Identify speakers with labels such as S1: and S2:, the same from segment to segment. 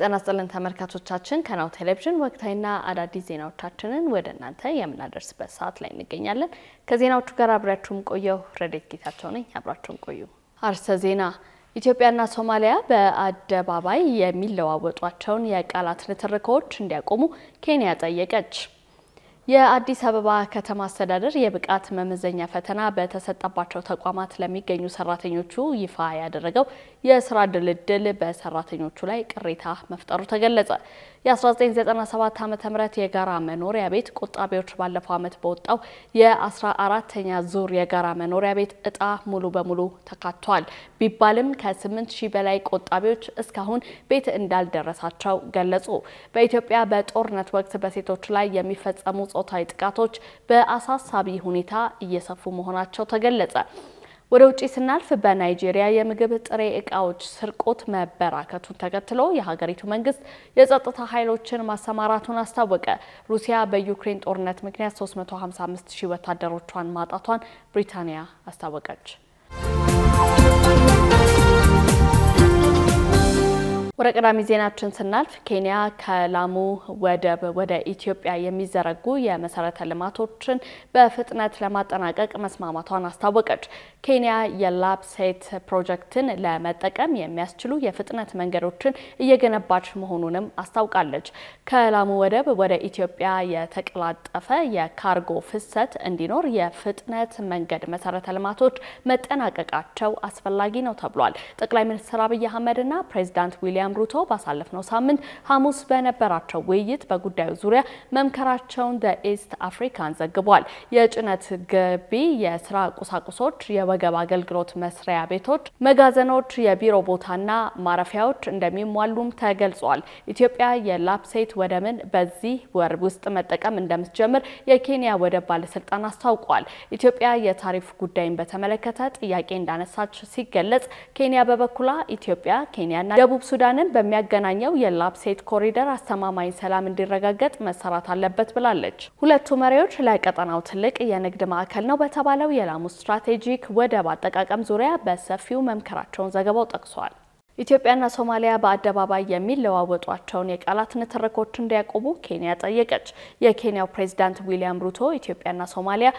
S1: ጤና ይስጥልን ተመልካቾቻችን፣ ከናሁ ቴሌቪዥን ወቅታዊና አዳዲስ ዜናዎቻችንን ወደ እናንተ የምናደርስበት ሰዓት ላይ እንገኛለን። ከዜናዎቹ ጋር አብሪያችሁም ቆየው ረዴት ጌታቸው ነኝ። አብራችሁም ቆዩ። አርዕስተ ዜና ኢትዮጵያና ሶማሊያ በአደባባይ የሚለዋወጧቸውን የቃላት ንትርኮች እንዲያቆሙ ኬንያ ጠየቀች። የአዲስ አበባ ከተማ አስተዳደር የብቃት መመዘኛ ፈተና በተሰጠባቸው ተቋማት ለሚገኙ ሰራተኞቹ ይፋ ያደረገው የስራ ድልድል በሰራተኞቹ ላይ ቅሬታ መፍጠሩ ተገለጸ። የ1997 ዓ ም የጋራ መኖሪያ ቤት ቆጣቢዎች ባለፈው ዓመት በወጣው የ14ተኛ ዙር የጋራ መኖሪያ ቤት እጣ ሙሉ በሙሉ ተካቷል ቢባልም ከ8 ሺህ በላይ ቆጣቢዎች እስካሁን ቤት እንዳልደረሳቸው ገለጹ። በኢትዮጵያ በጦርነት ወቅት በሴቶች ላይ የሚፈጸሙ ጾታዊ ጥቃቶች በአሳሳቢ ሁኔታ እየሰፉ መሆናቸው ተገለጸ። ወደ ውጭ ስናልፍ በናይጄሪያ የምግብ ጥሬ እቃዎች ስርቆት መበራከቱን ተከትሎ የሀገሪቱ መንግስት የጸጥታ ኃይሎችን ማሰማራቱን አስታወቀ። ሩሲያ በዩክሬን ጦርነት ምክንያት 355 ሺህ ወታደሮቿን ማጣቷን ብሪታንያ አስታወቀች። ወደ ቀዳሚ ዜናችን ስናልፍ ኬንያ ከላሙ ወደብ ወደ ኢትዮጵያ የሚዘረጉ የመሰረተ ልማቶችን በፍጥነት ለማጠናቀቅ መስማማቷን አስታወቀች። ኬንያ የላፕሴት ፕሮጀክትን ለመጠቀም የሚያስችሉ የፍጥነት መንገዶችን እየገነባች መሆኑንም አስታውቃለች። ከላሙ ወደብ ወደ ኢትዮጵያ የተቀላጠፈ የካርጎ ፍሰት እንዲኖር የፍጥነት መንገድ መሰረተ ልማቶች መጠናቀቃቸው አስፈላጊ ነው ተብሏል። ጠቅላይ ሚኒስትር አብይ አህመድ እና ፕሬዚዳንት ዊሊያም ማርያም ሩቶ ባሳለፍነው ሳምንት ሐሙስ በነበራቸው ውይይት በጉዳዩ ዙሪያ መምከራቸውን ኢስት አፍሪካን ዘግቧል። የጭነት ገቢ፣ የስራ ቁሳቁሶች፣ የወገብ አገልግሎት መስሪያ ቤቶች፣ መጋዘኖች፣ የቢሮ ቦታና ማረፊያዎች እንደሚሟሉም ተገልጿል። ኢትዮጵያ የላፕሴት ወደብን በዚህ ወር ውስጥ መጠቀም እንደምትጀምር የኬንያ ወደብ ባለስልጣን አስታውቋል። ኢትዮጵያ የታሪፍ ጉዳይን በተመለከተ ጥያቄ እንዳነሳች ሲገለጽ፣ ኬንያ በበኩሏ ኢትዮጵያ፣ ኬንያና ደቡብ ሱዳን ኢትዮጵያንን በሚያገናኘው የላፕሴት ኮሪደር አስተማማኝ ሰላም እንዲረጋገጥ መሰራት አለበት ብላለች። ሁለቱ መሪዎች ለቀጠናው ትልቅ የንግድ ማዕከል ነው በተባለው የላሙ ስትራቴጂክ ወደብ አጠቃቀም ዙሪያ በሰፊው መምከራቸውን ዘገባው ጠቅሷል። ኢትዮጵያና ሶማሊያ በአደባባይ የሚለዋወጧቸውን የቃላት ንትርኮች እንዲያቆሙ ኬንያ ጠየቀች። የኬንያው ፕሬዝዳንት ዊሊያም ሩቶ ኢትዮጵያና ሶማሊያ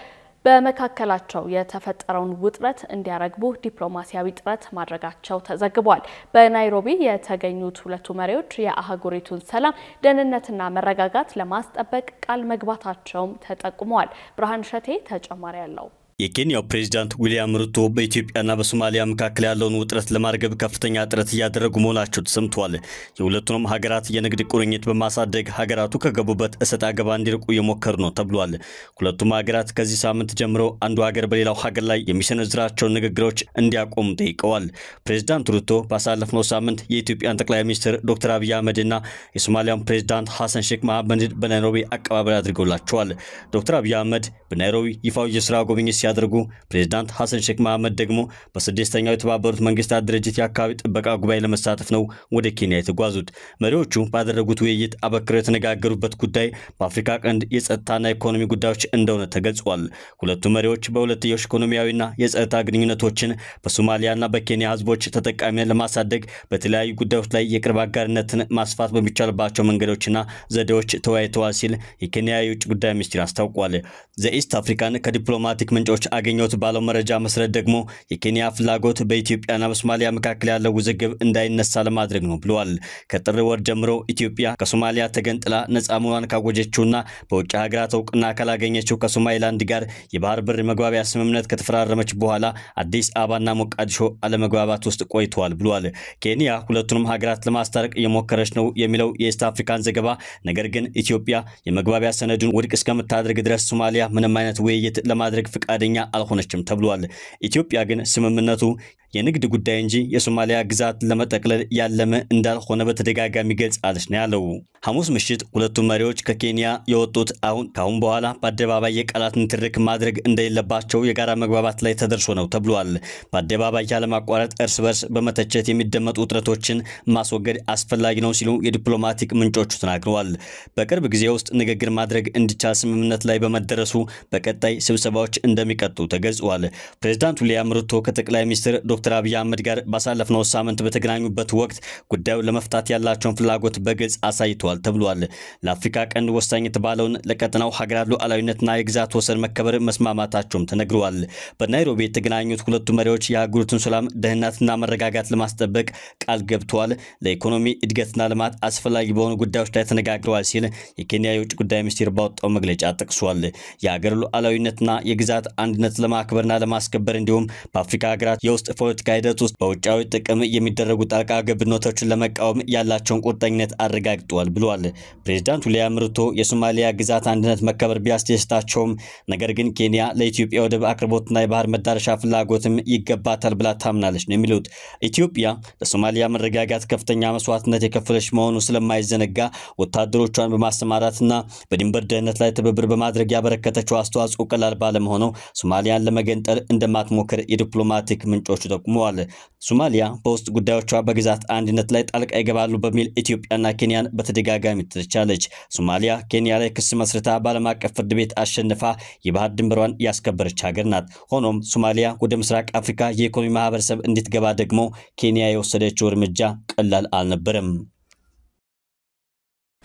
S1: በመካከላቸው የተፈጠረውን ውጥረት እንዲያረግቡ ዲፕሎማሲያዊ ጥረት ማድረጋቸው ተዘግቧል። በናይሮቢ የተገኙት ሁለቱ መሪዎች የአህጉሪቱን ሰላም፣ ደህንነትና መረጋጋት ለማስጠበቅ ቃል መግባታቸውም ተጠቁመዋል። ብርሃን ሸቴ ተጨማሪ አለው።
S2: የኬንያው ፕሬዚዳንት ዊልያም ሩቶ በኢትዮጵያና በሶማሊያ መካከል ያለውን ውጥረት ለማርገብ ከፍተኛ ጥረት እያደረጉ መሆናቸው ተሰምተዋል። የሁለቱንም ሀገራት የንግድ ቁርኝት በማሳደግ ሀገራቱ ከገቡበት እሰጥ አገባ እንዲርቁ የሞከሩ ነው ተብሏል። ሁለቱም ሀገራት ከዚህ ሳምንት ጀምሮ አንዱ ሀገር በሌላው ሀገር ላይ የሚሰነዝራቸውን ንግግሮች እንዲያቆሙ ጠይቀዋል። ፕሬዚዳንት ሩቶ ባሳለፍነው ሳምንት የኢትዮጵያን ጠቅላይ ሚኒስትር ዶክተር አብይ አህመድና የሶማሊያን ፕሬዚዳንት ሐሰን ሼክ መሐመድ በናይሮቢ አቀባበል አድርገውላቸዋል። ዶክተር አብይ አህመድ በናይሮቢ ይፋው የስራ ጉብኝት ሲያደርጉ ፕሬዚዳንት ሐሰን ሼክ መሐመድ ደግሞ በስድስተኛው የተባበሩት መንግስታት ድርጅት የአካባቢ ጥበቃ ጉባኤ ለመሳተፍ ነው ወደ ኬንያ የተጓዙት። መሪዎቹ ባደረጉት ውይይት አበክረው የተነጋገሩበት ጉዳይ በአፍሪካ ቀንድ የጸጥታና ኢኮኖሚ ጉዳዮች እንደሆነ ተገልጿል። ሁለቱ መሪዎች በሁለትዮሽ ኢኮኖሚያዊና የጸጥታ ግንኙነቶችን በሶማሊያና በኬንያ ህዝቦች ተጠቃሚ ለማሳደግ በተለያዩ ጉዳዮች ላይ የቅርብ አጋርነትን ማስፋት በሚቻልባቸው መንገዶችና ዘዴዎች ተወያይተዋል ሲል የኬንያ የውጭ ጉዳይ ሚኒስትር አስታውቋል። ዘኢስት አፍሪካን ከዲፕሎማቲክ ምንጮች ምንጮች አገኘሁት ባለው መረጃ መሰረት ደግሞ የኬንያ ፍላጎት በኢትዮጵያና በሶማሊያ መካከል ያለው ውዝግብ እንዳይነሳ ለማድረግ ነው ብለዋል። ከጥር ወር ጀምሮ ኢትዮጵያ ከሶማሊያ ተገንጥላ ነጻ መሆኗን ካወጀችውና በውጭ ሀገራት እውቅና ካላገኘችው ከሶማሊላንድ ጋር የባህር በር መግባቢያ ስምምነት ከተፈራረመች በኋላ አዲስ አበባና ሞቃዲሾ አለመግባባት ውስጥ ቆይተዋል ብለዋል። ኬንያ ሁለቱንም ሀገራት ለማስታረቅ እየሞከረች ነው የሚለው የኢስት አፍሪካን ዘገባ፣ ነገር ግን ኢትዮጵያ የመግባቢያ ሰነዱን ውድቅ እስከምታደርግ ድረስ ሶማሊያ ምንም አይነት ውይይት ለማድረግ ፍቃደኛ ፈቃደኛ አልሆነችም ተብሏል። ኢትዮጵያ ግን ስምምነቱ የንግድ ጉዳይ እንጂ የሶማሊያ ግዛት ለመጠቅለል ያለመ እንዳልሆነ በተደጋጋሚ ገልጻለች ነው ያለው። ሐሙስ ምሽት ሁለቱም መሪዎች ከኬንያ የወጡት አሁን ከአሁን በኋላ በአደባባይ የቃላት ንትርክ ማድረግ እንደሌለባቸው የጋራ መግባባት ላይ ተደርሶ ነው ተብሏል። በአደባባይ ያለማቋረጥ እርስ በርስ በመተቸት የሚደመጡ ውጥረቶችን ማስወገድ አስፈላጊ ነው ሲሉ የዲፕሎማቲክ ምንጮቹ ተናግረዋል። በቅርብ ጊዜ ውስጥ ንግግር ማድረግ እንዲቻል ስምምነት ላይ በመደረሱ በቀጣይ ስብሰባዎች እንደሚቀጡ ተገልጿል። ፕሬዚዳንቱ ሊያም ሩቶ ከጠቅላይ ሚኒስትር ከዶክተር አብይ አህመድ ጋር ባሳለፍነው ሳምንት በተገናኙበት ወቅት ጉዳዩን ለመፍታት ያላቸውን ፍላጎት በግልጽ አሳይተዋል ተብሏል። ለአፍሪካ ቀንድ ወሳኝ የተባለውን ለቀጠናው ሀገራት ሉዓላዊነትና የግዛት ወሰን መከበር መስማማታቸውም ተነግረዋል። በናይሮቢ የተገናኙት ሁለቱ መሪዎች የአህጉሪቱን ሰላም፣ ደህንነትና መረጋጋት ለማስጠበቅ ቃል ገብተዋል። ለኢኮኖሚ እድገትና ልማት አስፈላጊ በሆኑ ጉዳዮች ላይ ተነጋግረዋል ሲል የኬንያ የውጭ ጉዳይ ሚኒስቴር ባወጣው መግለጫ ጠቅሷል። የሀገር ሉዓላዊነትና የግዛት አንድነት ለማክበርና ለማስከበር እንዲሁም በአፍሪካ ሀገራት የውስጥ በፖለቲካ ሂደት ውስጥ በውጫዊ ጥቅም የሚደረጉ ጣልቃ ገብነቶችን ለመቃወም ያላቸውን ቁርጠኝነት አረጋግጠዋል ብለዋል። ፕሬዚዳንት ሊያም ሩቶ የሶማሊያ ግዛት አንድነት መከበር ቢያስደስታቸውም ነገር ግን ኬንያ ለኢትዮጵያ ወደብ አቅርቦትና የባህር መዳረሻ ፍላጎትም ይገባታል ብላ ታምናለች ነው የሚሉት። ኢትዮጵያ ለሶማሊያ መረጋጋት ከፍተኛ መስዋዕትነት የከፈለች መሆኑ ስለማይዘነጋ ወታደሮቿን በማሰማራትና በድንበር ደህንነት ላይ ትብብር በማድረግ ያበረከተችው አስተዋጽኦ ቀላል ባለመሆኑ ሶማሊያን ለመገንጠል እንደማትሞክር የዲፕሎማቲክ ጠቁ ጠቁመዋል። ሶማሊያ በውስጥ ጉዳዮቿ በግዛት አንድነት ላይ ጣልቃ ይገባሉ በሚል ኢትዮጵያና ኬንያን በተደጋጋሚ ትተቻለች። ሶማሊያ ኬንያ ላይ ክስ መስርታ በዓለም አቀፍ ፍርድ ቤት አሸንፋ የባህር ድንበሯን ያስከበረች ሀገር ናት። ሆኖም ሶማሊያ ወደ ምስራቅ አፍሪካ የኢኮኖሚ ማህበረሰብ እንድትገባ ደግሞ ኬንያ የወሰደችው እርምጃ ቀላል አልነበረም።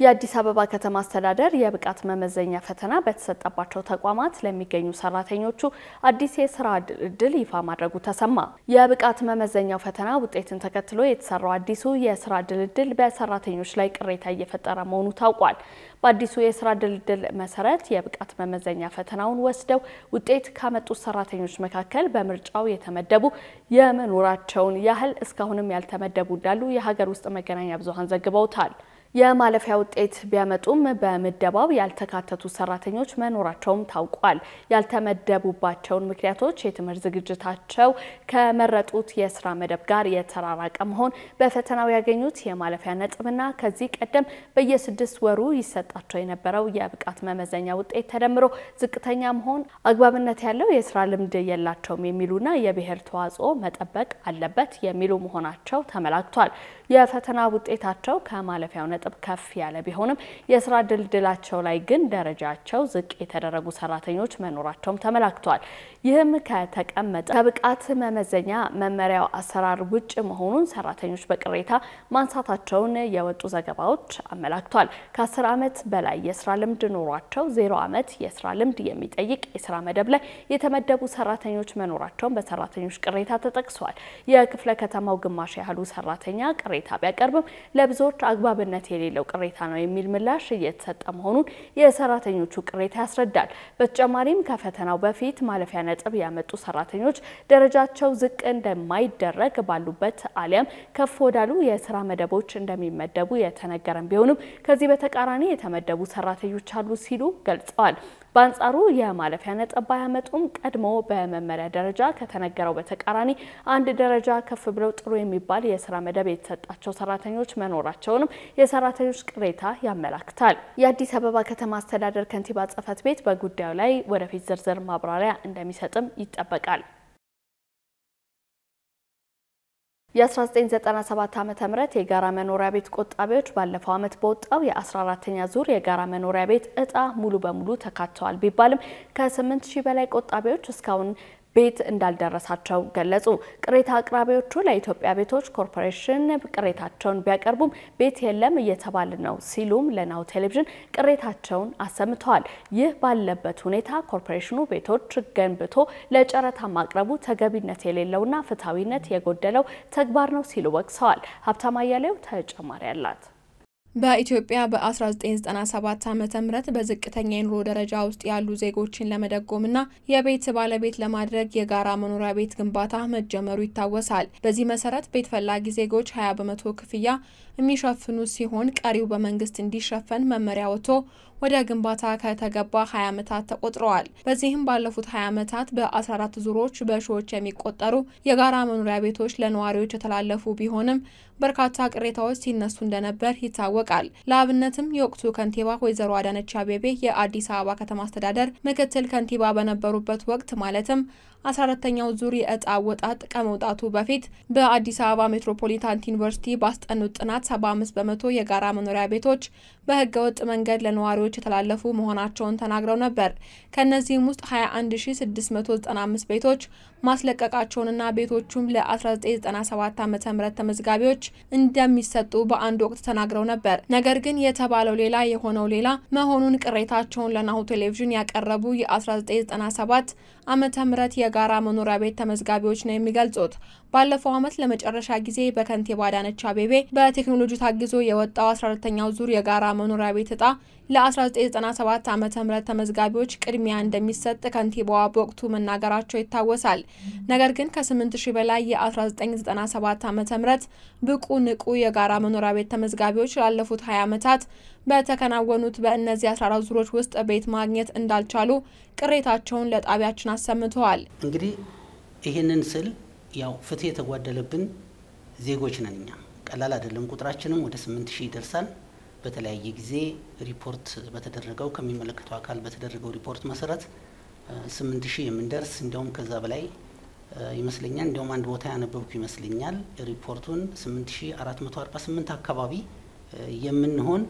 S1: የአዲስ አበባ ከተማ አስተዳደር የብቃት መመዘኛ ፈተና በተሰጠባቸው ተቋማት ለሚገኙ ሰራተኞቹ አዲስ የስራ እድል ይፋ ማድረጉ ተሰማ። የብቃት መመዘኛው ፈተና ውጤትን ተከትሎ የተሰራው አዲሱ የስራ ድልድል በሰራተኞች ላይ ቅሬታ እየፈጠረ መሆኑ ታውቋል። በአዲሱ የስራ ድልድል መሰረት የብቃት መመዘኛ ፈተናውን ወስደው ውጤት ካመጡት ሰራተኞች መካከል በምርጫው የተመደቡ የመኖራቸውን ያህል እስካሁንም ያልተመደቡ እንዳሉ የሀገር ውስጥ መገናኛ ብዙሀን ዘግበውታል። የማለፊያ ውጤት ቢያመጡም በምደባው ያልተካተቱ ሰራተኞች መኖራቸውም ታውቋል። ያልተመደቡባቸውን ምክንያቶች የትምህርት ዝግጅታቸው ከመረጡት የስራ መደብ ጋር የተራራቀ መሆን፣ በፈተናው ያገኙት የማለፊያ ነጥብና ከዚህ ቀደም በየስድስት ወሩ ይሰጣቸው የነበረው የብቃት መመዘኛ ውጤት ተደምሮ ዝቅተኛ መሆን፣ አግባብነት ያለው የስራ ልምድ የላቸውም የሚሉና የብሔር ተዋጽኦ መጠበቅ አለበት የሚሉ መሆናቸው ተመላክቷል። የፈተና ውጤታቸው ከማለፊያው ነጥብ ከፍ ያለ ቢሆንም የስራ ድልድላቸው ላይ ግን ደረጃቸው ዝቅ የተደረጉ ሰራተኞች መኖራቸውም ተመላክቷል። ይህም ከተቀመጠ ከብቃት መመዘኛ መመሪያው አሰራር ውጭ መሆኑን ሰራተኞች በቅሬታ ማንሳታቸውን የወጡ ዘገባዎች አመላክቷል። ከ10 ዓመት በላይ የስራ ልምድ ኖሯቸው ዜሮ ዓመት የስራ ልምድ የሚጠይቅ የስራ መደብ ላይ የተመደቡ ሰራተኞች መኖራቸውን በሰራተኞች ቅሬታ ተጠቅሷል። የክፍለ ከተማው ግማሽ ያህሉ ሰራተኛ ቅሬታ ቢያቀርብም ለብዙዎች አግባብነት የሌለው ቅሬታ ነው የሚል ምላሽ እየተሰጠ መሆኑን የሰራተኞቹ ቅሬታ ያስረዳል። በተጨማሪም ከፈተናው በፊት ማለፊያ ነጥብ ያመጡ ሰራተኞች ደረጃቸው ዝቅ እንደማይደረግ ባሉበት አሊያም ከፍ ወዳሉ የስራ መደቦች እንደሚመደቡ የተነገረም ቢሆንም ከዚህ በተቃራኒ የተመደቡ ሰራተኞች አሉ ሲሉ ገልጸዋል። በአንጻሩ የማለፊያ ነጥብ ባያመጡም ቀድሞ በመመሪያ ደረጃ ከተነገረው በተቃራኒ አንድ ደረጃ ከፍ ብለው ጥሩ የሚባል የስራ መደብ የተሰጣቸው ሰራተኞች መኖራቸውንም የሰራተኞች ቅሬታ ያመላክታል። የአዲስ አበባ ከተማ አስተዳደር ከንቲባ ጽሕፈት ቤት በጉዳዩ ላይ ወደፊት ዝርዝር ማብራሪያ እንደሚሰጥም ይጠበቃል። የ1997 ዓ.ም የጋራ መኖሪያ ቤት ቆጣቢዎች ባለፈው ዓመት በወጣው የ14ኛ ዙር የጋራ መኖሪያ ቤት እጣ ሙሉ በሙሉ ተካተዋል ቢባልም ከ8000 በላይ ቆጣቢዎች እስካሁን ቤት እንዳልደረሳቸው ገለጹ። ቅሬታ አቅራቢዎቹ ለኢትዮጵያ ቤቶች ኮርፖሬሽን ቅሬታቸውን ቢያቀርቡም ቤት የለም እየተባለ ነው ሲሉም ለናሁ ቴሌቪዥን ቅሬታቸውን አሰምተዋል። ይህ ባለበት ሁኔታ ኮርፖሬሽኑ ቤቶች ገንብቶ ለጨረታ ማቅረቡ ተገቢነት የሌለውና ፍትሐዊነት የጎደለው ተግባር ነው ሲሉ ወቅሰዋል። ሀብታም አያሌው ተጨማሪ አላት።
S3: በኢትዮጵያ በ1997 ዓ ም በዝቅተኛ የኑሮ ደረጃ ውስጥ ያሉ ዜጎችን ለመደጎምና የቤት ባለቤት ለማድረግ የጋራ መኖሪያ ቤት ግንባታ መጀመሩ ይታወሳል። በዚህ መሰረት ቤት ፈላጊ ዜጎች 20 በመቶ ክፍያ የሚሸፍኑ ሲሆን ቀሪው በመንግስት እንዲሸፈን መመሪያ ወጥቶ ወደ ግንባታ ከተገባ 20 ዓመታት ተቆጥረዋል። በዚህም ባለፉት 20 ዓመታት በ14 ዙሮች በሺዎች የሚቆጠሩ የጋራ መኖሪያ ቤቶች ለነዋሪዎች የተላለፉ ቢሆንም በርካታ ቅሬታዎች ሲነሱ እንደነበር ይታወቃል። ለአብነትም የወቅቱ ከንቲባ ወይዘሮ አዳነች አቤቤ የአዲስ አበባ ከተማ አስተዳደር ምክትል ከንቲባ በነበሩበት ወቅት ማለትም 14ኛው ዙር የእጣ አወጣጥ ከመውጣቱ በፊት በአዲስ አበባ ሜትሮፖሊታን ዩኒቨርሲቲ ባስጠኑት ጥናት 75 በመቶ የጋራ መኖሪያ ቤቶች በህገወጥ መንገድ ለነዋሪዎች የተላለፉ መሆናቸውን ተናግረው ነበር። ከእነዚህም ውስጥ 21695 ቤቶች ማስለቀቃቸውንና ቤቶቹም ለ1997 ዓ ም ተመዝጋቢዎች እንደሚሰጡ በአንድ ወቅት ተናግረው ነበር። ነገር ግን የተባለው ሌላ የሆነው ሌላ መሆኑን ቅሬታቸውን ለናሁ ቴሌቪዥን ያቀረቡ የ1997 ዓመተ ምህረት የጋራ መኖሪያ ቤት ተመዝጋቢዎች ነው የሚገልጹት። ባለፈው ዓመት ለመጨረሻ ጊዜ በከንቲባ አዳነች አቤቤ በቴክኖሎጂ ታግዞ የወጣው 14 ኛው ዙር የጋራ መኖሪያ ቤት እጣ ለ1997 ዓ ም ተመዝጋቢዎች ቅድሚያ እንደሚሰጥ ከንቲባዋ በወቅቱ መናገራቸው ይታወሳል። ነገር ግን ከ8000 በላይ የ1997 ዓ ም ብቁ ንቁ የጋራ መኖሪያ ቤት ተመዝጋቢዎች ላለፉት 20 ዓመታት በተከናወኑት በእነዚህ 14 ዙሮች ውስጥ ቤት ማግኘት እንዳልቻሉ ቅሬታቸውን ለጣቢያችን አሰምተዋል።
S4: እንግዲህ ይህንን ስል ያው ፍትህ የተጓደለብን ዜጎች ነን እኛ። ቀላል አይደለም። ቁጥራችንም ወደ ስምንት ሺህ ይደርሳል። በተለያየ ጊዜ ሪፖርት በተደረገው ከሚመለከተው አካል በተደረገው ሪፖርት መሰረት ስምንት ሺህ የምንደርስ እንዲያውም ከዛ በላይ ይመስለኛል። እንዲያውም አንድ ቦታ ያነበብኩ ይመስለኛል ሪፖርቱን ስምንት ሺህ አራት መቶ አርባ ስምንት አካባቢ የምንሆን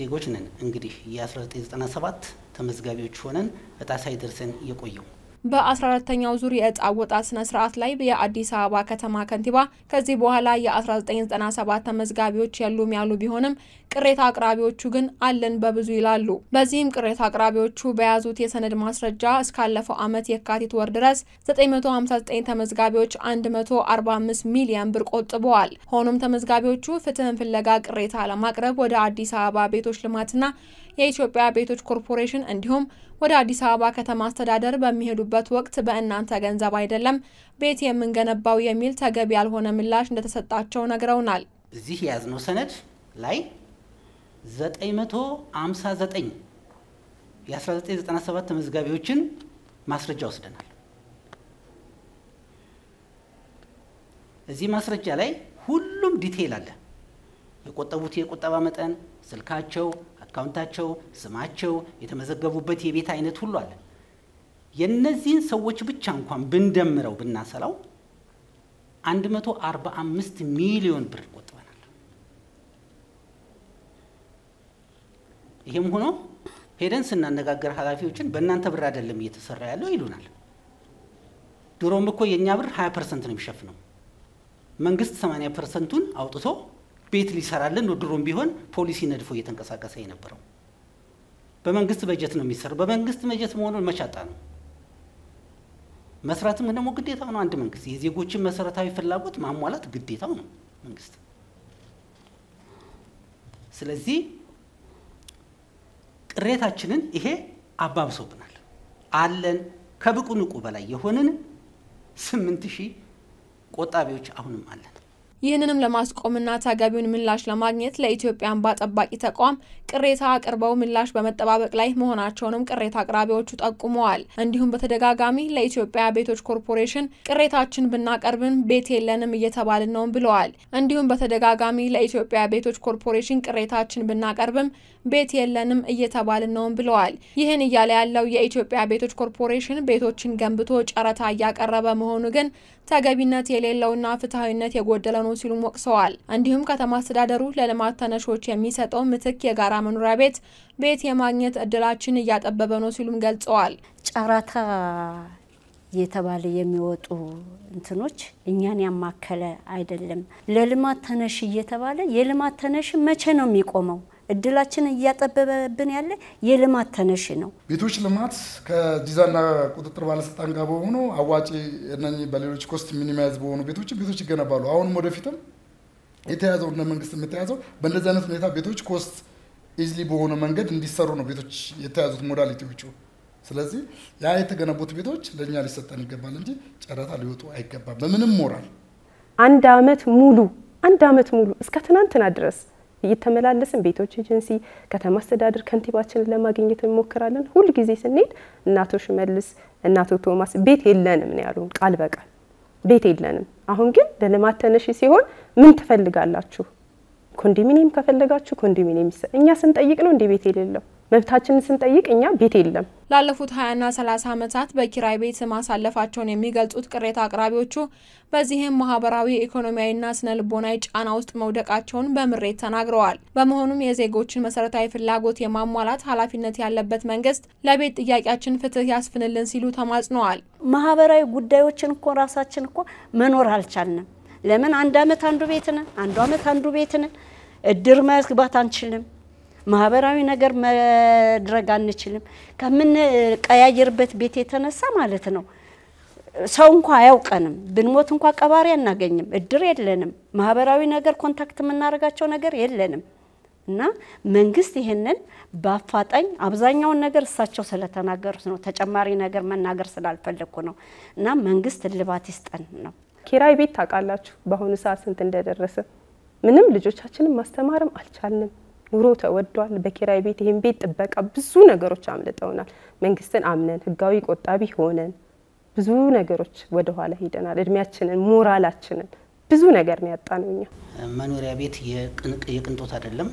S4: ዜጎች ነን እንግዲህ የ1997 ተመዝጋቢዎች ሆነን እጣ ሳይደርሰን የቆየው
S3: በ14ተኛው ዙር የዕጣ አወጣት ስነ ስርዓት ላይ የአዲስ አበባ ከተማ ከንቲባ ከዚህ በኋላ የ1997 ተመዝጋቢዎች የሉም ያሉ ቢሆንም ቅሬታ አቅራቢዎቹ ግን አለን በብዙ ይላሉ። በዚህም ቅሬታ አቅራቢዎቹ በያዙት የሰነድ ማስረጃ እስካለፈው ዓመት የካቲት ወር ድረስ 959 ተመዝጋቢዎች 145 ሚሊዮን ብር ቆጥበዋል። ሆኖም ተመዝጋቢዎቹ ፍትህን ፍለጋ ቅሬታ ለማቅረብ ወደ አዲስ አበባ ቤቶች ልማትና የኢትዮጵያ ቤቶች ኮርፖሬሽን እንዲሁም ወደ አዲስ አበባ ከተማ አስተዳደር በሚሄዱበት ወቅት በእናንተ ገንዘብ አይደለም ቤት የምንገነባው የሚል ተገቢ ያልሆነ ምላሽ እንደተሰጣቸው ነግረውናል።
S4: እዚህ የያዝነው ሰነድ ላይ 959 የ1997 ተመዝጋቢዎችን ማስረጃ ወስደናል። እዚህ ማስረጃ ላይ ሁሉም ዲቴይል አለ። የቆጠቡት የቁጠባ መጠን፣ ስልካቸው፣ አካውንታቸው፣ ስማቸው፣ የተመዘገቡበት የቤት አይነት ሁሉ አለ። የነዚህን ሰዎች ብቻ እንኳን ብንደምረው ብናሰላው 145 ሚሊዮን ብር ቆጥበናል። ይህም ሆኖ ሄደን ስናነጋገር ኃላፊዎችን በእናንተ ብር አይደለም እየተሰራ ያለው ይሉናል። ድሮም እኮ የእኛ ብር 20 ፐርሰንት ነው የሚሸፍነው። መንግስት 80 ፐርሰንቱን አውጥቶ ቤት ሊሰራለን ነው። ድሮም ቢሆን ፖሊሲ ነድፎ እየተንቀሳቀሰ የነበረው በመንግስት በጀት ነው የሚሰራው። በመንግስት በጀት መሆኑን መቻጣ ነው መስራትም ደግሞ ግዴታው ነው። አንድ መንግስት የዜጎችን መሰረታዊ ፍላጎት ማሟላት ግዴታው ነው መንግስት። ስለዚህ ቅሬታችንን ይሄ አባብሶብናል። አለን ከብቁ ንቁ በላይ የሆንን ስምንት ሺህ ቆጣቢዎች አሁንም አለን።
S3: ይህንንም ለማስቆምና ተገቢውን ምላሽ ለማግኘት ለኢትዮጵያ እንባ ጠባቂ ተቋም ቅሬታ አቅርበው ምላሽ በመጠባበቅ ላይ መሆናቸውንም ቅሬታ አቅራቢዎቹ ጠቁመዋል። እንዲሁም በተደጋጋሚ ለኢትዮጵያ ቤቶች ኮርፖሬሽን ቅሬታችን ብናቀርብን ቤት የለንም እየተባልን ነውም ብለዋል። እንዲሁም በተደጋጋሚ ለኢትዮጵያ ቤቶች ኮርፖሬሽን ቅሬታችን ብናቀርብም ቤት የለንም እየተባልን ነውም ብለዋል። ይህን እያለ ያለው የኢትዮጵያ ቤቶች ኮርፖሬሽን ቤቶችን ገንብቶ ጨረታ እያቀረበ መሆኑ ግን ተገቢነት የሌለውና ፍትሐዊነት የጎደለ ነው ሲሉም ወቅሰዋል። እንዲሁም ከተማ አስተዳደሩ ለልማት ተነሾች የሚሰጠው ምትክ የጋራ መኖሪያ ቤት ቤት የማግኘት እድላችን
S1: እያጠበበ ነው ሲሉም ገልጸዋል። ጨረታ የተባለ የሚወጡ እንትኖች እኛን ያማከለ አይደለም። ለልማት ተነሽ እየተባለ የልማት ተነሽ መቼ ነው የሚቆመው? እድላችን እያጠበበብን ያለ የልማት ተነሽ ነው።
S5: ቤቶች ልማት ከዲዛይንና ቁጥጥር ባለስልጣን ጋር በሆኑ አዋጪ እነ በሌሎች ኮስት ሚኒማይዝ በሆኑ ቤቶች ቤቶች ይገነባሉ። አሁንም ወደፊትም የተያዘው እንደ መንግስት የምተያዘው በእንደዚህ አይነት ሁኔታ ቤቶች ኮስት ኢዝሊ በሆነ መንገድ እንዲሰሩ ነው ቤቶች የተያዙት ሞዳሊቲዎቹ። ስለዚህ ያ የተገነቡት ቤቶች ለእኛ ሊሰጠን ይገባል እንጂ ጨረታ ሊወጡ አይገባም በምንም ሞራል።
S6: አንድ አመት ሙሉ አንድ አመት ሙሉ እስከ ትናንትና ድረስ እየተመላለስን ቤቶች ኤጀንሲ፣ ከተማ አስተዳደር ከንቲባችንን ለማግኘት እንሞክራለን። ሁልጊዜ ስንሄድ እናቶ ሽመልስ እናቶ ቶማስ ቤት የለንም ነው ያሉን ቃል በቃል ቤት የለንም። አሁን ግን ለልማት ተነሺ ሲሆን ምን ትፈልጋላችሁ? ኮንዶሚኒየም ከፈለጋችሁ ኮንዶሚኒየም እኛ ስንጠይቅ ነው እንዲህ ቤት የሌለው መብታችንን ስንጠይቅ እኛ ቤት የለም።
S3: ላለፉት 20ና 30 ዓመታት በኪራይ ቤት ማሳለፋቸውን የሚገልጹት ቅሬታ አቅራቢዎቹ በዚህም ማህበራዊ፣ ኢኮኖሚያዊና ስነ ልቦናዊ ጫና ውስጥ መውደቃቸውን በምሬት ተናግረዋል። በመሆኑም የዜጎችን መሰረታዊ ፍላጎት የማሟላት ኃላፊነት ያለበት መንግስት ለቤት ጥያቄያችን ፍትህ ያስፍንልን ሲሉ ተማጽነዋል።
S1: ማህበራዊ ጉዳዮችን እኮ ራሳችን እኮ መኖር አልቻልንም። ለምን አንድ አመት አንዱ ቤት ነን፣ አንዱ አመት አንዱ ቤት ነን። እድር መግባት አንችልም። ማህበራዊ ነገር መድረግ አንችልም። ከምንቀያየርበት ቤት የተነሳ ማለት ነው። ሰው እንኳ አያውቀንም። ብንሞት እንኳ ቀባሪ አናገኝም። እድር የለንም። ማህበራዊ ነገር ኮንታክት የምናደርጋቸው ነገር የለንም። እና መንግስት ይህንን በአፋጣኝ አብዛኛውን
S6: ነገር እሳቸው ስለተናገሩት ነው። ተጨማሪ ነገር መናገር ስላልፈለግኩ ነው። እና መንግስት እልባት ይስጠን ነው። ኪራይ ቤት ታውቃላችሁ፣ በአሁኑ ሰዓት ስንት እንደደረሰ ምንም ልጆቻችንን ማስተማርም አልቻልንም። ኑሮ ተወዷል። በኪራይ ቤት ይህን ቤት ጥበቃ ብዙ ነገሮች አምልጠውናል። መንግስትን አምነን ህጋዊ ቆጣቢ ሆነን ብዙ ነገሮች ወደኋላ ሄደናል እድሜያችንን፣ ሞራላችንን ብዙ ነገር ነው ያጣነው እኛ።
S4: መኖሪያ ቤት የቅንጦት አይደለም።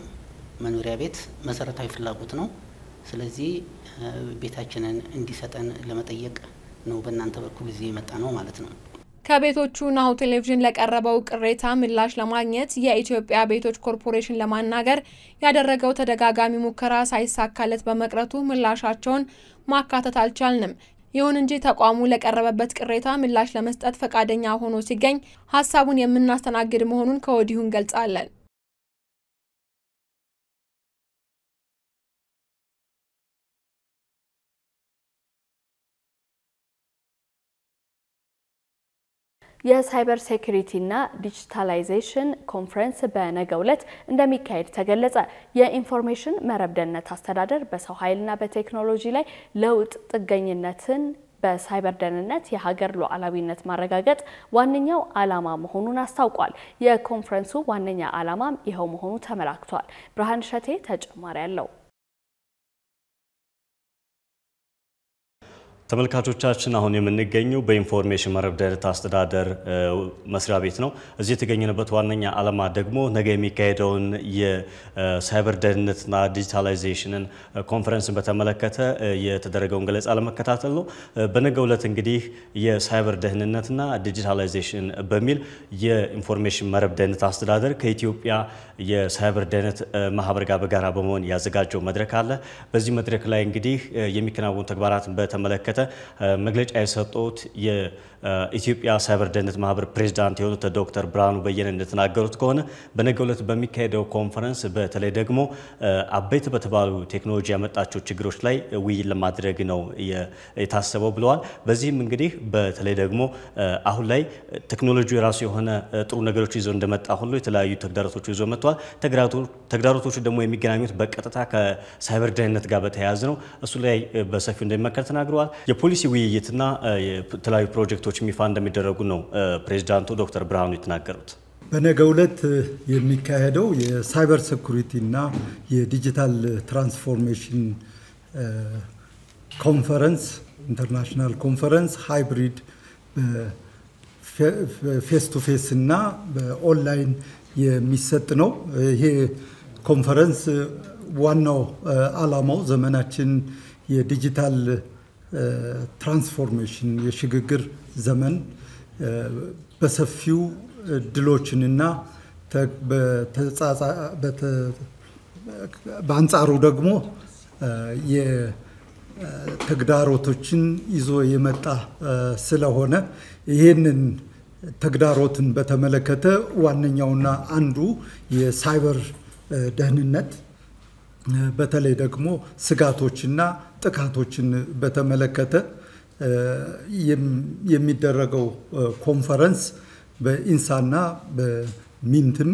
S4: መኖሪያ ቤት መሰረታዊ ፍላጎት ነው። ስለዚህ ቤታችንን እንዲሰጠን ለመጠየቅ ነው በእናንተ በኩል ጊዜ የመጣ ነው ማለት ነው።
S3: ከቤቶቹና ናሁ ቴሌቪዥን ለቀረበው ቅሬታ ምላሽ ለማግኘት የኢትዮጵያ ቤቶች ኮርፖሬሽን ለማናገር ያደረገው ተደጋጋሚ ሙከራ ሳይሳካለት በመቅረቱ ምላሻቸውን ማካተት አልቻልንም። ይሁን እንጂ ተቋሙ ለቀረበበት ቅሬታ ምላሽ ለመስጠት ፈቃደኛ ሆኖ ሲገኝ ሀሳቡን የምናስተናግድ መሆኑን ከወዲሁ እንገልጻለን።
S1: የሳይበር ሴኩሪቲና ዲጂታላይዜሽን ኮንፈረንስ በነገው ዕለት እንደሚካሄድ ተገለጸ። የኢንፎርሜሽን መረብ ደህንነት አስተዳደር በሰው ኃይልና በቴክኖሎጂ ላይ ለውጥ ጥገኝነትን በሳይበር ደህንነት የሀገር ሉዓላዊነት ማረጋገጥ ዋነኛው ዓላማ መሆኑን አስታውቋል። የኮንፈረንሱ ዋነኛ ዓላማም ይኸው መሆኑ ተመላክቷል። ብርሃን ሸቴ ተጨማሪ አለው።
S2: ተመልካቾቻችን አሁን የምንገኘው በኢንፎርሜሽን መረብ ደህንነት አስተዳደር መስሪያ ቤት ነው። እዚህ የተገኘንበት ዋነኛ ዓላማ ደግሞ ነገ የሚካሄደውን የሳይበር ደህንነትና ዲጂታላይዜሽንን ኮንፈረንስን በተመለከተ የተደረገውን ገለጻ ለመከታተል ነው። በነገ ዕለት እንግዲህ የሳይበር ደህንነትና ዲጂታላይዜሽን በሚል የኢንፎርሜሽን መረብ ደህንነት አስተዳደር ከኢትዮጵያ የሳይበር ደህንነት ማህበር ጋር በጋራ በመሆን ያዘጋጀው መድረክ አለ። በዚህ መድረክ ላይ እንግዲህ የሚከናወኑ ተግባራትን በተመለከተ በተመለከተ መግለጫ የሰጡት ኢትዮጵያ ሳይበር ደህንነት ማህበር ፕሬዚዳንት የሆኑት ዶክተር ብርሃኑ በየነ እንደተናገሩት ከሆነ በነገ ዕለት በሚካሄደው ኮንፈረንስ በተለይ ደግሞ አበይት በተባሉ ቴክኖሎጂ ያመጣቸው ችግሮች ላይ ውይይት ለማድረግ ነው የታሰበው ብለዋል። በዚህም እንግዲህ በተለይ ደግሞ አሁን ላይ ቴክኖሎጂ የራሱ የሆነ ጥሩ ነገሮች ይዞ እንደመጣ ሁሉ የተለያዩ ተግዳሮቶች ይዞ መጥተዋል። ተግዳሮቶቹ ደግሞ የሚገናኙት በቀጥታ ከሳይበር ደህንነት ጋር በተያያዘ ነው። እሱ ላይ በሰፊው እንደሚመከር ተናግረዋል። የፖሊሲ ውይይትና የተለያዩ ፕሮጀክቶች ውጤቶችም ይፋ እንደሚደረጉ ነው ፕሬዚዳንቱ ዶክተር ብርሃኑ የተናገሩት።
S5: በነገ ዕለት የሚካሄደው የሳይበር ሴኩሪቲ እና የዲጂታል ትራንስፎርሜሽን ኮንፈረንስ ኢንተርናሽናል ኮንፈረንስ ሃይብሪድ ፌስ ቱ ፌስ እና በኦንላይን የሚሰጥ ነው። ይሄ ኮንፈረንስ ዋናው አላማው ዘመናችን የዲጂታል ትራንስፎርሜሽን የሽግግር ዘመን በሰፊው ድሎችንና በአንጻሩ ደግሞ የተግዳሮቶችን ይዞ የመጣ ስለሆነ ይህንን ተግዳሮትን በተመለከተ ዋነኛውና አንዱ የሳይበር ደህንነት በተለይ ደግሞ ስጋቶችና ጥቃቶችን በተመለከተ የሚደረገው ኮንፈረንስ በኢንሳና በሚንትም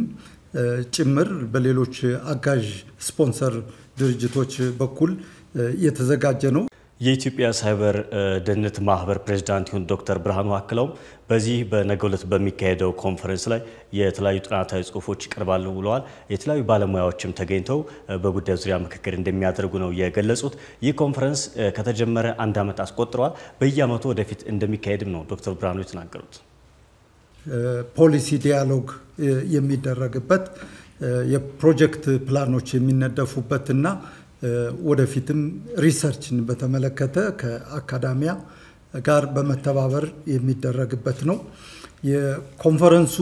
S5: ጭምር በሌሎች አጋዥ ስፖንሰር ድርጅቶች በኩል የተዘጋጀ ነው።
S2: የኢትዮጵያ ሳይበር ደህንነት ማህበር ፕሬዚዳንት የሆኑት ዶክተር ብርሃኑ አክለውም በዚህ በነገው ዕለት በሚካሄደው ኮንፈረንስ ላይ የተለያዩ ጥናታዊ ጽሁፎች ይቀርባሉ ብለዋል። የተለያዩ ባለሙያዎችም ተገኝተው በጉዳዩ ዙሪያ ምክክር እንደሚያደርጉ ነው የገለጹት። ይህ ኮንፈረንስ ከተጀመረ አንድ ዓመት አስቆጥረዋል። በየዓመቱ ወደፊት እንደሚካሄድም ነው ዶክተር ብርሃኑ የተናገሩት።
S5: ፖሊሲ ዲያሎግ የሚደረግበት የፕሮጀክት ፕላኖች የሚነደፉበትና ወደፊትም ሪሰርችን በተመለከተ ከአካዳሚያ ጋር በመተባበር የሚደረግበት ነው። የኮንፈረንሱ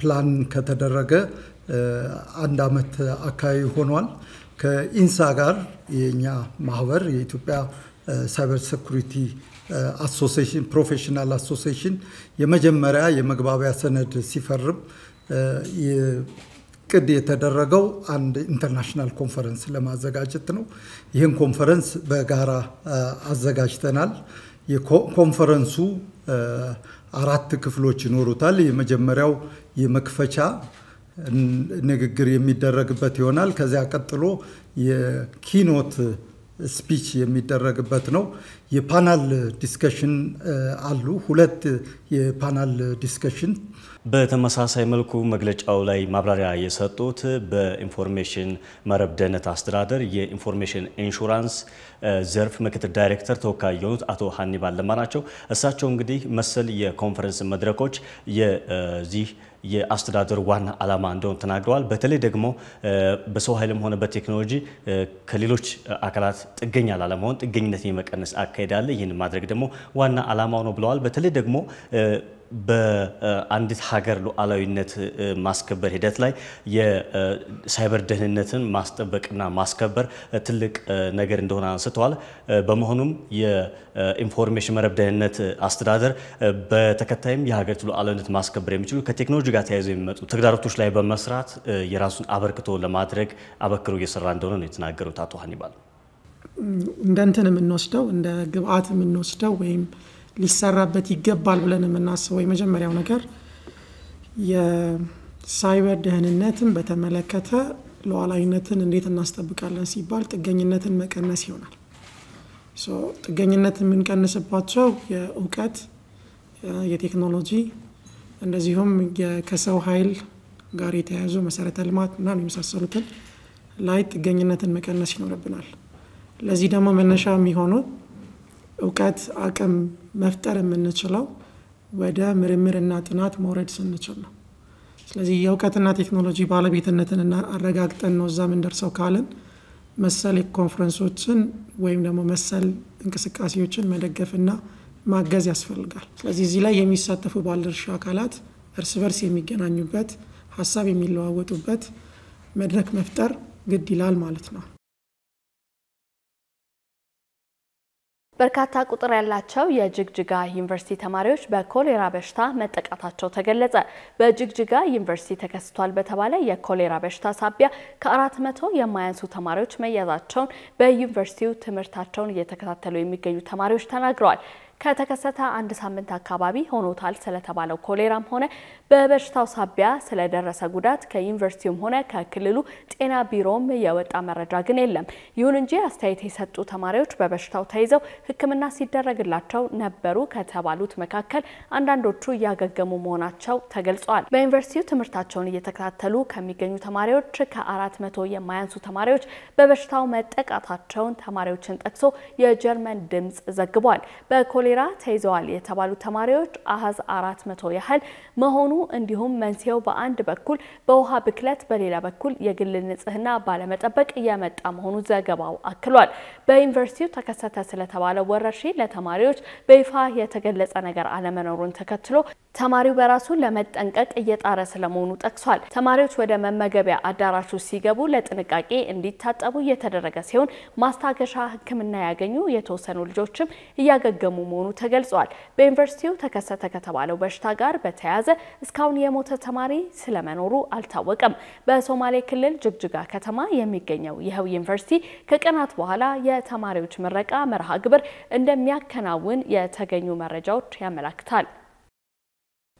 S5: ፕላን ከተደረገ አንድ ዓመት አካባቢ ሆኗል። ከኢንሳ ጋር የኛ ማህበር የኢትዮጵያ ሳይበር ሴኩሪቲ አሶሴሽን ፕሮፌሽናል አሶሲሽን የመጀመሪያ የመግባቢያ ሰነድ ሲፈርም እቅድ የተደረገው አንድ ኢንተርናሽናል ኮንፈረንስ ለማዘጋጀት ነው። ይህን ኮንፈረንስ በጋራ አዘጋጅተናል። የኮንፈረንሱ አራት ክፍሎች ይኖሩታል። የመጀመሪያው የመክፈቻ ንግግር የሚደረግበት ይሆናል። ከዚያ ቀጥሎ የኪኖት ስፒች የሚደረግበት ነው። የፓናል ዲስከሽን አሉ። ሁለት የፓናል ዲስከሽን
S2: በተመሳሳይ መልኩ መግለጫው ላይ ማብራሪያ የሰጡት በኢንፎርሜሽን መረብ ደህንነት አስተዳደር የኢንፎርሜሽን ኢንሹራንስ ዘርፍ ምክትል ዳይሬክተር ተወካይ የሆኑት አቶ ሀኒባል ለማ ናቸው። እሳቸው እንግዲህ መሰል የኮንፈረንስ መድረኮች የዚህ የአስተዳደር ዋና ዓላማ እንደሆነ ተናግረዋል። በተለይ ደግሞ በሰው ኃይልም ሆነ በቴክኖሎጂ ከሌሎች አካላት ጥገኛ ላለመሆን ጥገኝነትን የመቀነስ አካሄድ አለ። ይህን ማድረግ ደግሞ ዋና ዓላማው ነው ብለዋል። በተለይ ደግሞ በአንዲት ሀገር ሉዓላዊነት ማስከበር ሂደት ላይ የሳይበር ደህንነትን ማስጠበቅና ማስከበር ትልቅ ነገር እንደሆነ አንስተዋል። በመሆኑም የኢንፎርሜሽን መረብ ደህንነት አስተዳደር በተከታይም የሀገሪቱ ሉዓላዊነት ማስከበር የሚችሉ ከቴክኖሎጂ ጋር ተያይዘው የሚመጡ ተግዳሮቶች ላይ በመስራት የራሱን አበርክቶ ለማድረግ አበክሮ እየሰራ እንደሆነ ነው የተናገሩት አቶ ሀኒባል።
S7: የምንወስደው እንደ ግብአት የምንወስደው ወይም ሊሰራበት ይገባል ብለን የምናስበው የመጀመሪያው ነገር የሳይበር ደህንነትን በተመለከተ ለዋላዊነትን እንዴት እናስጠብቃለን ሲባል ጥገኝነትን መቀነስ ይሆናል። ጥገኝነት የምንቀንስባቸው የእውቀት፣ የቴክኖሎጂ እንደዚሁም ከሰው ኃይል ጋር የተያያዙ መሰረተ ልማት እና የመሳሰሉትን ላይ ጥገኝነትን መቀነስ ይኖርብናል። ለዚህ ደግሞ መነሻ የሚሆነው። እውቀት አቅም መፍጠር የምንችለው ወደ ምርምርና ጥናት መውረድ ስንችል ነው። ስለዚህ የእውቀትና ቴክኖሎጂ ባለቤትነትን አረጋግጠን ነው እዛ ምንደርሰው ካልን መሰል ኮንፈረንሶችን ወይም ደግሞ መሰል እንቅስቃሴዎችን መደገፍና ማገዝ ያስፈልጋል። ስለዚህ እዚህ ላይ የሚሳተፉ ባለድርሻ አካላት እርስ በርስ የሚገናኙበት ሀሳብ የሚለዋወጡበት መድረክ መፍጠር ግድ ይላል ማለት ነው።
S1: በርካታ ቁጥር ያላቸው የጅግጅጋ ዩኒቨርሲቲ ተማሪዎች በኮሌራ በሽታ መጠቃታቸው ተገለጸ። በጅግጅጋ ዩኒቨርሲቲ ተከስቷል በተባለ የኮሌራ በሽታ ሳቢያ ከአራት መቶ የማያንሱ ተማሪዎች መያዛቸውን በዩኒቨርሲቲው ትምህርታቸውን እየተከታተሉ የሚገኙ ተማሪዎች ተናግረዋል። ከተከሰተ አንድ ሳምንት አካባቢ ሆኖታል ስለተባለው ኮሌራም ሆነ በበሽታው ሳቢያ ስለደረሰ ጉዳት ከዩኒቨርሲቲውም ሆነ ከክልሉ ጤና ቢሮም የወጣ መረጃ ግን የለም። ይሁን እንጂ አስተያየት የሰጡ ተማሪዎች በበሽታው ተይዘው ሕክምና ሲደረግላቸው ነበሩ ከተባሉት መካከል አንዳንዶቹ እያገገሙ መሆናቸው ተገልጿል። በዩኒቨርሲቲው ትምህርታቸውን እየተከታተሉ ከሚገኙ ተማሪዎች ከአራት መቶ የማያንሱ ተማሪዎች በበሽታው መጠቃታቸውን ተማሪዎችን ጠቅሶ የጀርመን ድምፅ ዘግቧል። በኮሌራ ተይዘዋል የተባሉ ተማሪዎች አሀዝ አራት መቶ ያህል መሆኑ እንዲሁም መንስኤው በአንድ በኩል በውሃ ብክለት፣ በሌላ በኩል የግል ንጽህና ባለመጠበቅ እየመጣ መሆኑ ዘገባው አክሏል። በዩኒቨርሲቲው ተከሰተ ስለተባለ ወረርሽኝ ለተማሪዎች በይፋ የተገለጸ ነገር አለመኖሩን ተከትሎ ተማሪው በራሱ ለመጠንቀቅ እየጣረ ስለመሆኑ ጠቅሷል። ተማሪዎች ወደ መመገቢያ አዳራሹ ሲገቡ ለጥንቃቄ እንዲታጠቡ እየተደረገ ሲሆን ማስታገሻ ሕክምና ያገኙ የተወሰኑ ልጆችም እያገገሙ መሆኑ ተገልጿል። በዩኒቨርሲቲው ተከሰተ ከተባለው በሽታ ጋር በተያያዘ እስካሁን የሞተ ተማሪ ስለመኖሩ አልታወቀም። በሶማሌ ክልል ጅግጅጋ ከተማ የሚገኘው ይኸው ዩኒቨርሲቲ ከቀናት በኋላ የተማሪዎች ምረቃ መርሃ ግብር እንደሚያከናውን የተገኙ መረጃዎች ያመላክታል።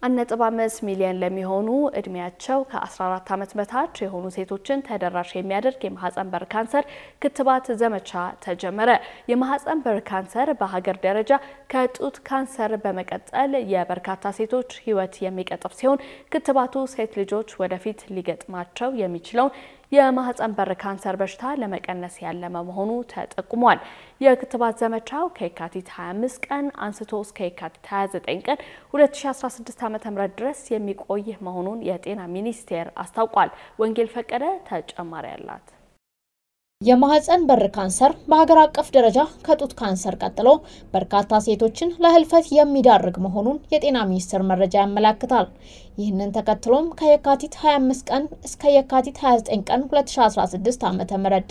S1: 1.5 ሚሊዮን ለሚሆኑ እድሜያቸው ከ14 ዓመት በታች የሆኑ ሴቶችን ተደራሽ የሚያደርግ የማህፀን በር ካንሰር ክትባት ዘመቻ ተጀመረ። የማህፀን በር ካንሰር በሀገር ደረጃ ከጡት ካንሰር በመቀጠል የበርካታ ሴቶች ህይወት የሚቀጥፍ ሲሆን ክትባቱ ሴት ልጆች ወደፊት ሊገጥማቸው የሚችለውን የማህፀን በር ካንሰር በሽታ ለመቀነስ ያለመ መሆኑ ተጠቁሟል። የክትባት ዘመቻው ከየካቲት 25 ቀን አንስቶ እስከ የካቲት 29 ቀን 2016 ዓ.ም ድረስ የሚቆይ መሆኑን የጤና ሚኒስቴር አስታውቋል። ወንጌል ፈቀደ ተጨማሪ አላት።
S8: የማህፀን በር ካንሰር በሀገር አቀፍ ደረጃ ከጡት ካንሰር ቀጥሎ በርካታ ሴቶችን ለህልፈት የሚዳርግ መሆኑን የጤና ሚኒስቴር መረጃ ያመላክታል። ይህንን ተከትሎም ከየካቲት 25 ቀን እስከ የካቲት 29 ቀን 2016 ዓ.ም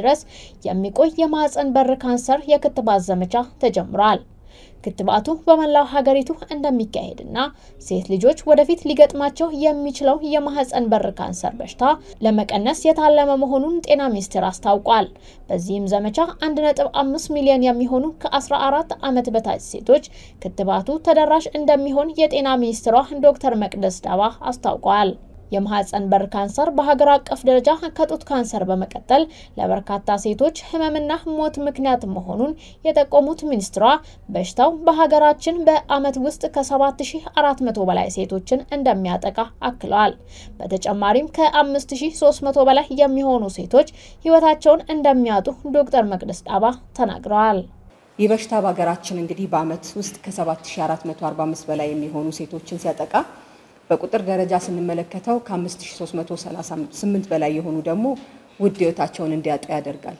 S8: ድረስ የሚቆይ የማህፀን በር ካንሰር የክትባት ዘመቻ ተጀምሯል። ክትባቱ በመላው ሀገሪቱ እንደሚካሄድና ሴት ልጆች ወደፊት ሊገጥማቸው የሚችለው የማህፀን በር ካንሰር በሽታ ለመቀነስ የታለመ መሆኑን ጤና ሚኒስቴር አስታውቋል። በዚህም ዘመቻ 1.5 ሚሊዮን የሚሆኑ ከ14 ዓመት በታች ሴቶች ክትባቱ ተደራሽ እንደሚሆን የጤና ሚኒስትሯ ዶክተር መቅደስ ዳባ አስታውቋል። የማህፀን በር ካንሰር በሀገር አቀፍ ደረጃ ከጡት ካንሰር በመቀጠል ለበርካታ ሴቶች ህመምና ሞት ምክንያት መሆኑን የጠቆሙት ሚኒስትሯ በሽታው በሀገራችን በአመት ውስጥ ከ7400 በላይ ሴቶችን እንደሚያጠቃ አክለዋል። በተጨማሪም ከ5300 በላይ የሚሆኑ ሴቶች ህይወታቸውን እንደሚያጡ ዶክተር መቅደስ ዳባ ተናግረዋል።
S6: ይህ በሽታ በሀገራችን እንግዲህ በአመት ውስጥ ከ7445 በላይ የሚሆኑ ሴቶችን ሲያጠቃ በቁጥር ደረጃ ስንመለከተው ከ5338 በላይ የሆኑ ደግሞ ውድ ህይወታቸውን እንዲያጡ ያደርጋል።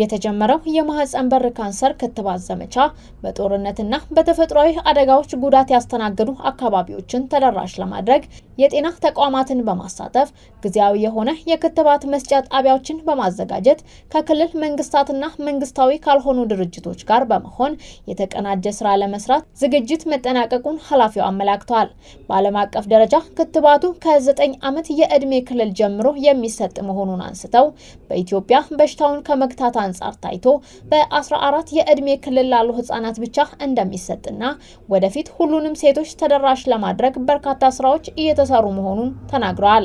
S6: የተጀመረው የማህፀን በር
S8: ካንሰር ክትባት ዘመቻ በጦርነትና በተፈጥሯዊ አደጋዎች ጉዳት ያስተናገዱ አካባቢዎችን ተደራሽ ለማድረግ የጤና ተቋማትን በማሳተፍ ጊዜያዊ የሆነ የክትባት መስጫ ጣቢያዎችን በማዘጋጀት ከክልል መንግስታትና መንግስታዊ ካልሆኑ ድርጅቶች ጋር በመሆን የተቀናጀ ስራ ለመስራት ዝግጅት መጠናቀቁን ኃላፊው አመላክተዋል። በዓለም አቀፍ ደረጃ ክትባቱ ከ9 ዓመት የዕድሜ ክልል ጀምሮ የሚሰጥ መሆኑን አንስተው በኢትዮጵያ በሽታውን ከመግታት አንጻር ታይቶ በ14 የዕድሜ ክልል ላሉ ህጻናት ብቻ እንደሚሰጥና ወደፊት ሁሉንም ሴቶች ተደራሽ ለማድረግ በርካታ ስራዎች እየተ እየሰሩ መሆኑን ተናግረዋል።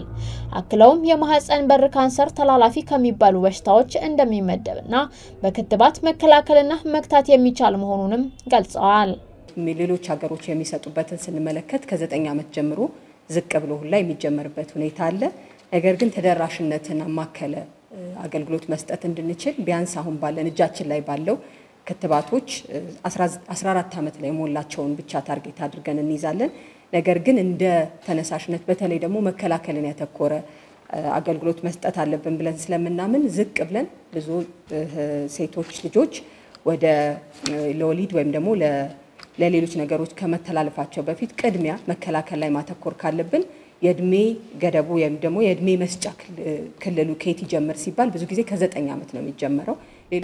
S8: አክለውም የማህፀን በር ካንሰር ተላላፊ ከሚባሉ በሽታዎች እንደሚመደብና በክትባት መከላከልና
S6: መግታት የሚቻል መሆኑንም ገልጸዋል። ሌሎች ሀገሮች የሚሰጡበትን ስንመለከት ከዘጠኝ ዓመት ጀምሮ ዝቅ ብሎ ሁላ የሚጀመርበት ሁኔታ አለ። ነገር ግን ተደራሽነትን አማከለ አገልግሎት መስጠት እንድንችል ቢያንስ አሁን ባለን እጃችን ላይ ባለው ክትባቶች 14 ዓመት ላይ ሞላቸውን ብቻ ታርጌት አድርገን እንይዛለን። ነገር ግን እንደ ተነሳሽነት በተለይ ደግሞ መከላከልን ያተኮረ አገልግሎት መስጠት አለብን ብለን ስለምናምን ዝቅ ብለን ብዙ ሴቶች ልጆች ወደ ለወሊድ ወይም ደግሞ ለሌሎች ነገሮች ከመተላለፋቸው በፊት ቅድሚያ መከላከል ላይ ማተኮር ካለብን የእድሜ ገደቡ ወይም ደግሞ የእድሜ መስጫ ክልሉ ከየት ይጀምር ሲባል ብዙ ጊዜ ከዘጠኝ ዓመት ነው የሚጀመረው።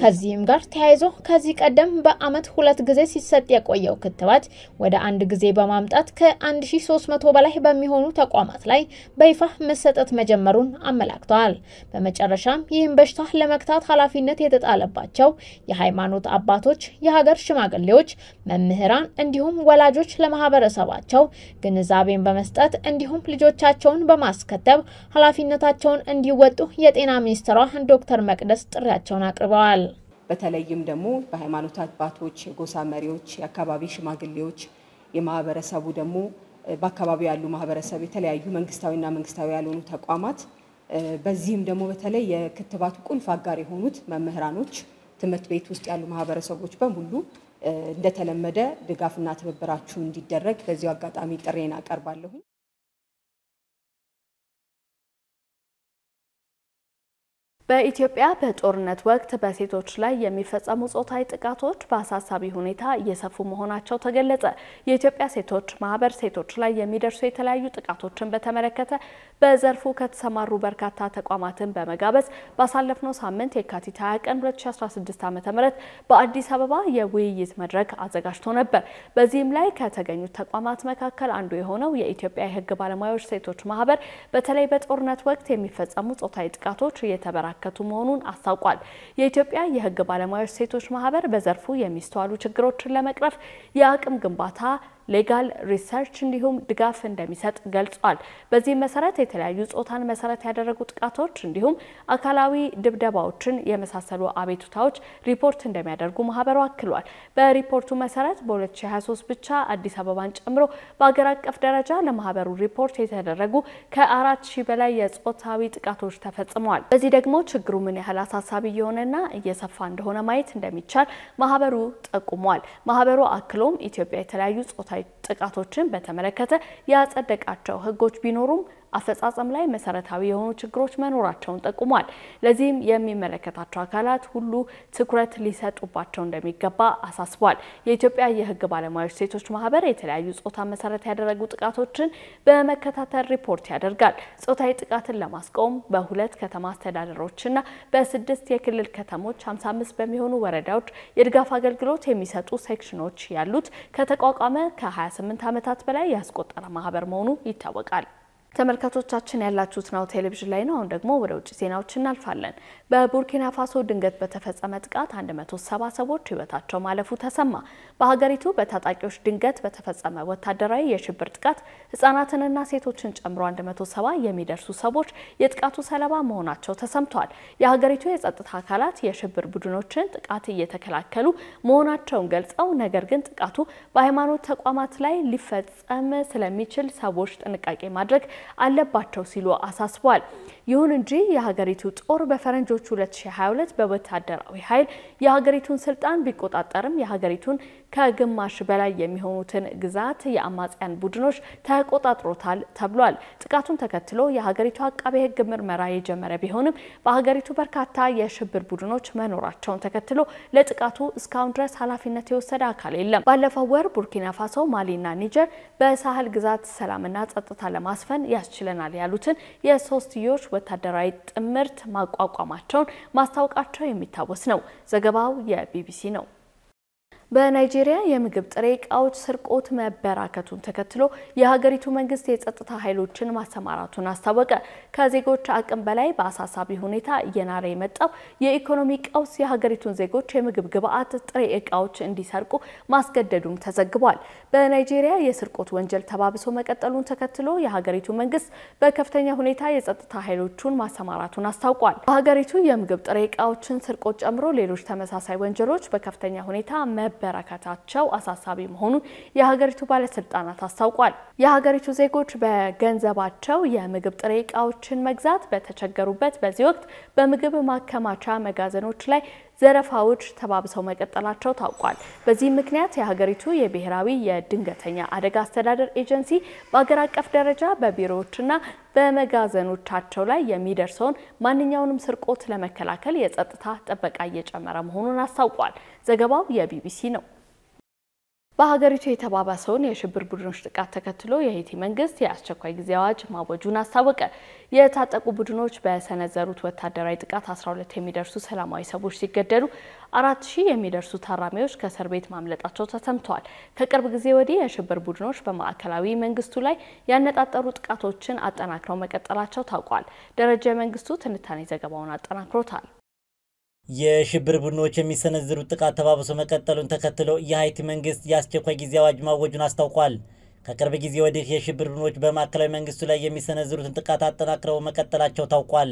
S6: ከዚህም ጋር ተያይዞ ከዚህ
S8: ቀደም በአመት ሁለት ጊዜ ሲሰጥ የቆየው ክትባት ወደ አንድ ጊዜ በማምጣት ከ1300 በላይ በሚሆኑ ተቋማት ላይ በይፋ መሰጠት መጀመሩን አመላክተዋል። በመጨረሻም ይህም በሽታ ለመግታት ኃላፊነት የተጣለባቸው የሃይማኖት አባቶች፣ የሀገር ሽማግሌዎች፣ መምህራን እንዲሁም ወላጆች ለማህበረሰባቸው ግንዛቤን በመስጠት እንዲሁም ልጆቻቸውን በማስከተብ ኃላፊነታቸውን እንዲወጡ
S6: የጤና ሚኒስትሯ ዶክተር መቅደስ ጥሪያቸውን አቅርበዋል። ተናግረዋል። በተለይም ደግሞ በሃይማኖት አባቶች፣ የጎሳ መሪዎች፣ የአካባቢ ሽማግሌዎች፣ የማህበረሰቡ ደግሞ በአካባቢው ያሉ ማህበረሰብ፣ የተለያዩ መንግስታዊና መንግስታዊ ያልሆኑ ተቋማት በዚህም ደግሞ በተለይ የክትባቱ ቁልፍ አጋር የሆኑት መምህራኖች፣ ትምህርት ቤት ውስጥ ያሉ ማህበረሰቦች በሙሉ እንደተለመደ ድጋፍና ትብብራችሁ እንዲደረግ በዚሁ አጋጣሚ ጥሬን አቀርባለሁ።
S1: በኢትዮጵያ በጦርነት ወቅት በሴቶች ላይ የሚፈጸሙ ጾታዊ ጥቃቶች በአሳሳቢ ሁኔታ እየሰፉ መሆናቸው ተገለጸ። የኢትዮጵያ ሴቶች ማህበር ሴቶች ላይ የሚደርሱ የተለያዩ ጥቃቶችን በተመለከተ በዘርፉ ከተሰማሩ በርካታ ተቋማትን በመጋበዝ ባሳለፍነው ሳምንት የካቲት 20 ቀን 2016 ዓ.ም በአዲስ አበባ የውይይት መድረክ አዘጋጅቶ ነበር። በዚህም ላይ ከተገኙት ተቋማት መካከል አንዱ የሆነው የኢትዮጵያ የህግ ባለሙያዎች ሴቶች ማህበር በተለይ በጦርነት ወቅት የሚፈጸሙ ጾታዊ ጥቃቶች እየተበራ እየተበራከቱ መሆኑን አስታውቋል። የኢትዮጵያ የህግ ባለሙያዎች ሴቶች ማህበር በዘርፉ የሚስተዋሉ ችግሮችን ለመቅረፍ የአቅም ግንባታ ሌጋል ሪሰርች እንዲሁም ድጋፍ እንደሚሰጥ ገልጿል። በዚህ መሰረት የተለያዩ ጾታን መሰረት ያደረጉ ጥቃቶች እንዲሁም አካላዊ ድብደባዎችን የመሳሰሉ አቤቱታዎች ሪፖርት እንደሚያደርጉ ማህበሩ አክሏል። በሪፖርቱ መሰረት በ2023 ብቻ አዲስ አበባን ጨምሮ በአገር አቀፍ ደረጃ ለማህበሩ ሪፖርት የተደረጉ ከአራት ሺህ በላይ የጾታዊ ጥቃቶች ተፈጽመዋል። በዚህ ደግሞ ችግሩ ምን ያህል አሳሳቢ እየሆነና እየሰፋ እንደሆነ ማየት እንደሚቻል ማህበሩ ጠቁሟል። ማህበሩ አክሎም ኢትዮጵያ የተለያዩ ጾታ ጾታዊ ጥቃቶችን በተመለከተ ያጸደቃቸው ህጎች ቢኖሩም አፈጻጸም ላይ መሰረታዊ የሆኑ ችግሮች መኖራቸውን ጠቁሟል። ለዚህም የሚመለከታቸው አካላት ሁሉ ትኩረት ሊሰጡባቸው እንደሚገባ አሳስቧል። የኢትዮጵያ የህግ ባለሙያዎች ሴቶች ማህበር የተለያዩ ጾታ መሰረት ያደረጉ ጥቃቶችን በመከታተል ሪፖርት ያደርጋል። ጾታዊ ጥቃትን ለማስቆም በሁለት ከተማ አስተዳደሮችና በስድስት የክልል ከተሞች 55 በሚሆኑ ወረዳዎች የድጋፍ አገልግሎት የሚሰጡ ሴክሽኖች ያሉት ከተቋቋመ ከ28 ዓመታት በላይ ያስቆጠረ ማህበር መሆኑ ይታወቃል። ተመልካቾቻችን ያላችሁት ናሁ ቴሌቪዥን ላይ ነው። አሁን ደግሞ ወደ ውጭ ዜናዎች እናልፋለን። በቡርኪና ፋሶ ድንገት በተፈጸመ ጥቃት 170 ሰዎች ህይወታቸው ማለፉ ተሰማ። በሀገሪቱ በታጣቂዎች ድንገት በተፈጸመ ወታደራዊ የሽብር ጥቃት ህጻናትንና ሴቶችን ጨምሮ 170 የሚደርሱ ሰዎች የጥቃቱ ሰለባ መሆናቸው ተሰምተዋል። የሀገሪቱ የጸጥታ አካላት የሽብር ቡድኖችን ጥቃት እየተከላከሉ መሆናቸውን ገልጸው ነገር ግን ጥቃቱ በሃይማኖት ተቋማት ላይ ሊፈጸም ስለሚችል ሰዎች ጥንቃቄ ማድረግ አለባቸው ሲሉ አሳስቧል። ይሁን እንጂ የሀገሪቱ ጦር በፈረንጆቹ 2022 በወታደራዊ ኃይል የሀገሪቱን ስልጣን ቢቆጣጠርም የሀገሪቱን ከግማሽ በላይ የሚሆኑትን ግዛት የአማጽያን ቡድኖች ተቆጣጥሮታል ተብሏል። ጥቃቱን ተከትሎ የሀገሪቱ አቃቤ ሕግ ምርመራ የጀመረ ቢሆንም በሀገሪቱ በርካታ የሽብር ቡድኖች መኖራቸውን ተከትሎ ለጥቃቱ እስካሁን ድረስ ኃላፊነት የወሰደ አካል የለም። ባለፈው ወር ቡርኪና ፋሶ፣ ማሊና ኒጀር በሳህል ግዛት ሰላምና ጸጥታ ለማስፈን ያስችለናል ያሉትን የሶስትዮሽ ወታደራዊ ጥምርት ማቋቋማቸውን ማስታወቃቸው የሚታወስ ነው። ዘገባው የቢቢሲ ነው። በናይጄሪያ የምግብ ጥሬ እቃዎች ስርቆት መበራከቱን ተከትሎ የሀገሪቱ መንግስት የጸጥታ ኃይሎችን ማሰማራቱን አስታወቀ። ከዜጎች አቅም በላይ በአሳሳቢ ሁኔታ እየናረ የመጣው የኢኮኖሚ ቀውስ የሀገሪቱን ዜጎች የምግብ ግብዓት፣ ጥሬ እቃዎች እንዲሰርቁ ማስገደዱም ተዘግቧል። በናይጄሪያ የስርቆት ወንጀል ተባብሶ መቀጠሉን ተከትሎ የሀገሪቱ መንግስት በከፍተኛ ሁኔታ የጸጥታ ኃይሎቹን ማሰማራቱን አስታውቋል። በሀገሪቱ የምግብ ጥሬ እቃዎችን ስርቆት ጨምሮ ሌሎች ተመሳሳይ ወንጀሎች በከፍተኛ ሁኔታ መ መበራከታቸው አሳሳቢ መሆኑን የሀገሪቱ ባለስልጣናት አስታውቋል። የሀገሪቱ ዜጎች በገንዘባቸው የምግብ ጥሬ እቃዎችን መግዛት በተቸገሩበት በዚህ ወቅት በምግብ ማከማቻ መጋዘኖች ላይ ዘረፋዎች ተባብሰው መቀጠላቸው ታውቋል። በዚህም ምክንያት የሀገሪቱ የብሔራዊ የድንገተኛ አደጋ አስተዳደር ኤጀንሲ በአገር አቀፍ ደረጃ በቢሮዎችና በመጋዘኖቻቸው ላይ የሚደርሰውን ማንኛውንም ስርቆት ለመከላከል የጸጥታ ጥበቃ እየጨመረ መሆኑን አስታውቋል። ዘገባው የቢቢሲ ነው። በሀገሪቱ የተባባሰውን የሽብር ቡድኖች ጥቃት ተከትሎ የሄቲ መንግስት የአስቸኳይ ጊዜ አዋጅ ማወጁን አስታወቀ። የታጠቁ ቡድኖች በሰነዘሩት ወታደራዊ ጥቃት 12 የሚደርሱ ሰላማዊ ሰዎች ሲገደሉ አራት ሺህ የሚደርሱ ታራሚዎች ከእስር ቤት ማምለጣቸው ተሰምተዋል። ከቅርብ ጊዜ ወዲህ የሽብር ቡድኖች በማዕከላዊ መንግስቱ ላይ ያነጣጠሩ ጥቃቶችን አጠናክረው መቀጠላቸው ታውቋል። ደረጃ መንግስቱ ትንታኔ ዘገባውን አጠናክሮታል።
S9: የሽብር ቡድኖች የሚሰነዝሩት ጥቃት ተባብሶ መቀጠሉን ተከትሎ የሀይቲ መንግስት የአስቸኳይ ጊዜ አዋጅ ማወጁን አስታውቋል። ከቅርብ ጊዜ ወዲህ የሽብር ቡድኖች በማዕከላዊ መንግስቱ ላይ የሚሰነዝሩትን ጥቃት አጠናክረው መቀጠላቸው ታውቋል።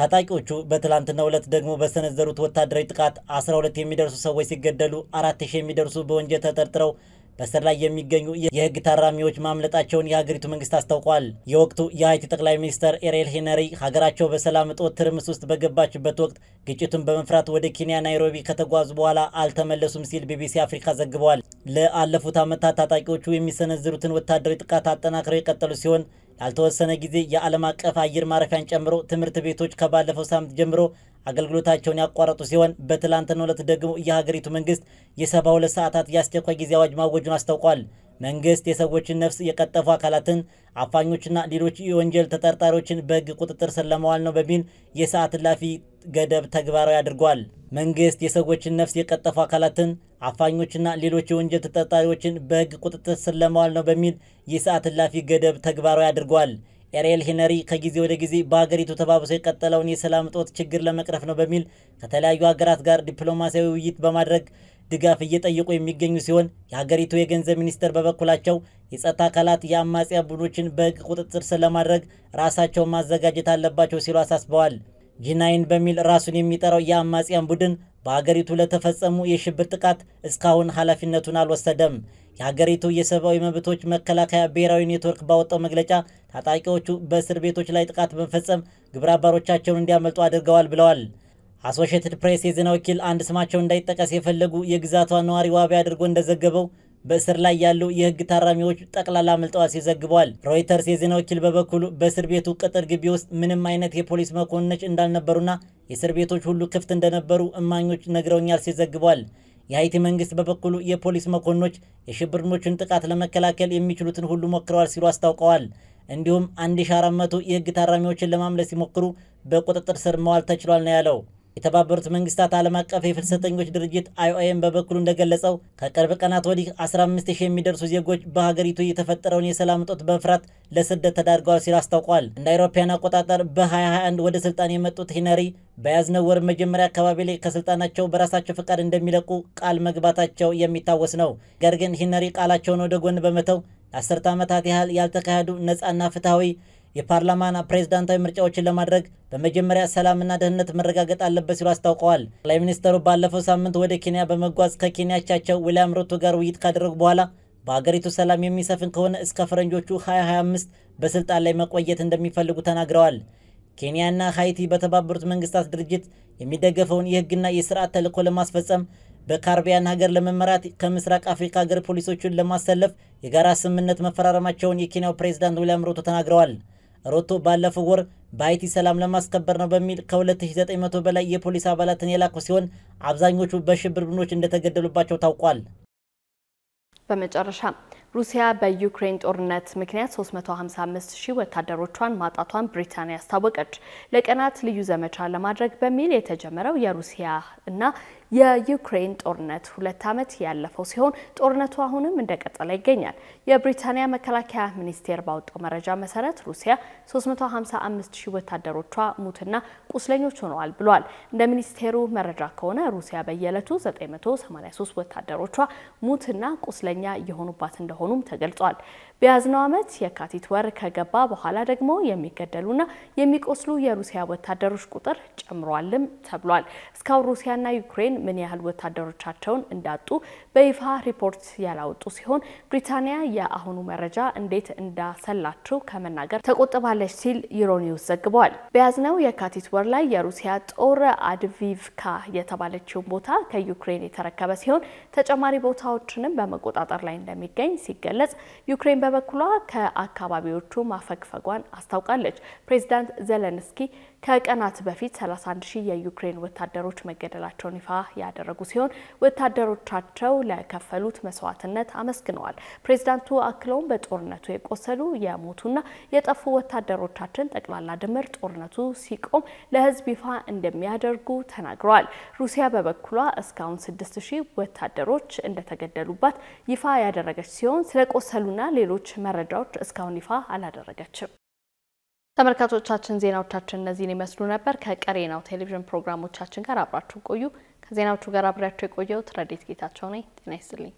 S9: ታጣቂዎቹ በትላንትናው ዕለት ደግሞ በሰነዘሩት ወታደራዊ ጥቃት 12 የሚደርሱ ሰዎች ሲገደሉ ሺህ የሚደርሱ በወንጀል ተጠርጥረው በስር ላይ የሚገኙ የህግ ታራሚዎች ማምለጣቸውን የሀገሪቱ መንግስት አስታውቋል። የወቅቱ የሀይቲ ጠቅላይ ሚኒስትር ኤሬል ሄነሪ ሀገራቸው በሰላም እጦት ትርምስ ውስጥ በገባችበት ወቅት ግጭቱን በመፍራት ወደ ኬንያ ናይሮቢ ከተጓዙ በኋላ አልተመለሱም ሲል ቢቢሲ አፍሪካ ዘግቧል። ለአለፉት ዓመታት ታጣቂዎቹ የሚሰነዝሩትን ወታደራዊ ጥቃት አጠናክረው የቀጠሉ ሲሆን ያልተወሰነ ጊዜ የዓለም አቀፍ አየር ማረፊያን ጨምሮ ትምህርት ቤቶች ከባለፈው ሳምንት ጀምሮ አገልግሎታቸውን ያቋረጡ ሲሆን በትላንትናው ዕለት ደግሞ የሀገሪቱ መንግስት የ72 ሰዓታት የአስቸኳይ ጊዜ አዋጅ ማወጁን አስታውቋል። መንግስት የሰዎችን ነፍስ የቀጠፉ አካላትን፣ አፋኞችና ሌሎች የወንጀል ተጠርጣሪዎችን በህግ ቁጥጥር ስር ለማዋል ነው በሚል የሰዓት እላፊ ገደብ ተግባራዊ አድርጓል። መንግስት የሰዎችን ነፍስ የቀጠፉ አካላትን፣ አፋኞችና ሌሎች የወንጀል ተጠርጣሪዎችን በህግ ቁጥጥር ስር ለማዋል ነው በሚል የሰዓት እላፊ ገደብ ተግባራዊ አድርጓል። ኤሬል ሄነሪ ከጊዜ ወደ ጊዜ በሀገሪቱ ተባብሶ የቀጠለውን የሰላም እጦት ችግር ለመቅረፍ ነው በሚል ከተለያዩ ሀገራት ጋር ዲፕሎማሲያዊ ውይይት በማድረግ ድጋፍ እየጠየቁ የሚገኙ ሲሆን የሀገሪቱ የገንዘብ ሚኒስትር በበኩላቸው የጸጥታ አካላት የአማጽያ ቡድኖችን በህግ ቁጥጥር ስር ለማድረግ ራሳቸውን ማዘጋጀት አለባቸው ሲሉ አሳስበዋል። ጂናይን በሚል ራሱን የሚጠራው የአማጽያን ቡድን በሀገሪቱ ለተፈጸሙ የሽብር ጥቃት እስካሁን ኃላፊነቱን አልወሰደም። የሀገሪቱ የሰብአዊ መብቶች መከላከያ ብሔራዊ ኔትወርክ ባወጣው መግለጫ ታጣቂዎቹ በእስር ቤቶች ላይ ጥቃት በመፈጸም ግብረ አባሮቻቸውን እንዲያመልጡ አድርገዋል ብለዋል። አሶሽትድ ፕሬስ የዜና ወኪል አንድ ስማቸው እንዳይጠቀስ የፈለጉ የግዛቷ ነዋሪ ዋቢ አድርጎ እንደዘገበው በእስር ላይ ያሉ የህግ ታራሚዎች ጠቅላላ አምልጠዋል ሲል ዘግቧል። ሮይተርስ የዜና ወኪል በበኩሉ በእስር ቤቱ ቅጥር ግቢ ውስጥ ምንም አይነት የፖሊስ መኮንኖች እንዳልነበሩና የእስር ቤቶች ሁሉ ክፍት እንደነበሩ እማኞች ነግረውኛል ሲል ዘግቧል። የሀይቲ መንግስት በበኩሉ የፖሊስ መኮንኖች የሽብርኖቹን ጥቃት ለመከላከል የሚችሉትን ሁሉ ሞክረዋል ሲሉ አስታውቀዋል። እንዲሁም 1400 የህግ ታራሚዎችን ለማምለስ ሲሞክሩ በቁጥጥር ስር መዋል ተችሏል ነው ያለው። የተባበሩት መንግስታት ዓለም አቀፍ የፍልሰተኞች ድርጅት አይኦኤም በበኩሉ እንደገለጸው ከቅርብ ቀናት ወዲህ 15 ሺህ የሚደርሱ ዜጎች በሀገሪቱ የተፈጠረውን የሰላም እጦት በመፍራት ለስደት ተዳርገዋል ሲል አስታውቋል። እንደ አውሮፓውያን አቆጣጠር በ2021 ወደ ስልጣን የመጡት ሂነሪ በያዝነው ወር መጀመሪያ አካባቢ ላይ ከስልጣናቸው በራሳቸው ፈቃድ እንደሚለቁ ቃል መግባታቸው የሚታወስ ነው። ነገር ግን ሂነሪ ቃላቸውን ወደ ጎን በመተው ለአስርተ ዓመታት ያህል ያልተካሄዱ ነፃና ፍትሐዊ የፓርላማና ፕሬዝዳንታዊ ምርጫዎችን ለማድረግ በመጀመሪያ ሰላምና ደህንነት መረጋገጥ አለበት ሲሉ አስታውቀዋል። ጠቅላይ ሚኒስትሩ ባለፈው ሳምንት ወደ ኬንያ በመጓዝ ከኬንያቻቸው ዊልያም ሩቶ ጋር ውይይት ካደረጉ በኋላ በአገሪቱ ሰላም የሚሰፍን ከሆነ እስከ ፈረንጆቹ 2025 በስልጣን ላይ መቆየት እንደሚፈልጉ ተናግረዋል። ኬንያና ሃይቲ በተባበሩት መንግስታት ድርጅት የሚደገፈውን የህግና የስርዓት ተልዕኮ ለማስፈጸም በካርቢያን ሀገር ለመመራት ከምስራቅ አፍሪካ ሀገር ፖሊሶቹን ለማሰለፍ የጋራ ስምምነት መፈራረማቸውን የኬንያው ፕሬዝዳንት ዊልያም ሩቶ ተናግረዋል። ሮቶ ባለፈው ወር በሀይቲ ሰላም ለማስከበር ነው በሚል ከ2900 በላይ የፖሊስ አባላትን የላኩ ሲሆን አብዛኞቹ በሽብር ቡድኖች እንደተገደሉባቸው ታውቋል።
S1: በመጨረሻ ሩሲያ በዩክሬን ጦርነት ምክንያት 355 ሺህ ወታደሮቿን ማጣቷን ብሪታንያ አስታወቀች። ለቀናት ልዩ ዘመቻ ለማድረግ በሚል የተጀመረው የሩሲያ እና የዩክሬን ጦርነት ሁለት ዓመት ያለፈው ሲሆን ጦርነቱ አሁንም እንደቀጠለ ይገኛል። የብሪታንያ መከላከያ ሚኒስቴር ባወጣው መረጃ መሰረት ሩሲያ 355 ሺህ ወታደሮቿ ሙትና ቁስለኞች ሆነዋል ብሏል። እንደ ሚኒስቴሩ መረጃ ከሆነ ሩሲያ በየዕለቱ 983 ወታደሮቿ ሙትና ቁስለኛ እየሆኑባት እንደሆኑም ተገልጿል። በያዝነው ዓመት የካቲት ወር ከገባ በኋላ ደግሞ የሚገደሉና የሚቆስሉ የሩሲያ ወታደሮች ቁጥር ጨምሯልም ተብሏል። እስካሁን ሩሲያና ዩክሬን ምን ያህል ወታደሮቻቸውን እንዳጡ በይፋ ሪፖርት ያላወጡ ሲሆን ብሪታንያ የአሁኑ መረጃ እንዴት እንዳሰላቸው ከመናገር ተቆጥባለች ሲል ዩሮኒውስ ዘግቧል። በያዝነው የካቲት ወር ላይ የሩሲያ ጦር አድቪቭካ የተባለችውን ቦታ ከዩክሬን የተረከበ ሲሆን ተጨማሪ ቦታዎችንም በመቆጣጠር ላይ እንደሚገኝ ሲገለጽ ዩክሬን በበኩሏ ከአካባቢዎቹ ማፈግፈጓን አስታውቃለች። ፕሬዚዳንት ዘለንስኪ ከቀናት በፊት 31 ሺህ የዩክሬን ወታደሮች መገደላቸውን ይፋ ያደረጉ ሲሆን ወታደሮቻቸው ለከፈሉት መስዋዕትነት አመስግነዋል። ፕሬዚዳንቱ አክለውም በጦርነቱ የቆሰሉ የሞቱና የጠፉ ወታደሮቻችን ጠቅላላ ድምር ጦርነቱ ሲቆም ለሕዝብ ይፋ እንደሚያደርጉ ተናግረዋል። ሩሲያ በበኩሏ እስካሁን 6 ሺህ ወታደሮች እንደተገደሉባት ይፋ ያደረገች ሲሆን ስለቆሰሉና ሌሎች መረጃዎች እስካሁን ይፋ አላደረገችም። ተመልካቾቻችን ዜናዎቻችን እነዚህን ይመስሉ ነበር። ከቀሪ ናሁ ቴሌቪዥን ፕሮግራሞቻችን ጋር አብራችሁ ቆዩ። ከዜናዎቹ ጋር አብሬያቸው የቆየሁት ረዴት ጌታቸው ነኝ። ጤና ይስጥልኝ።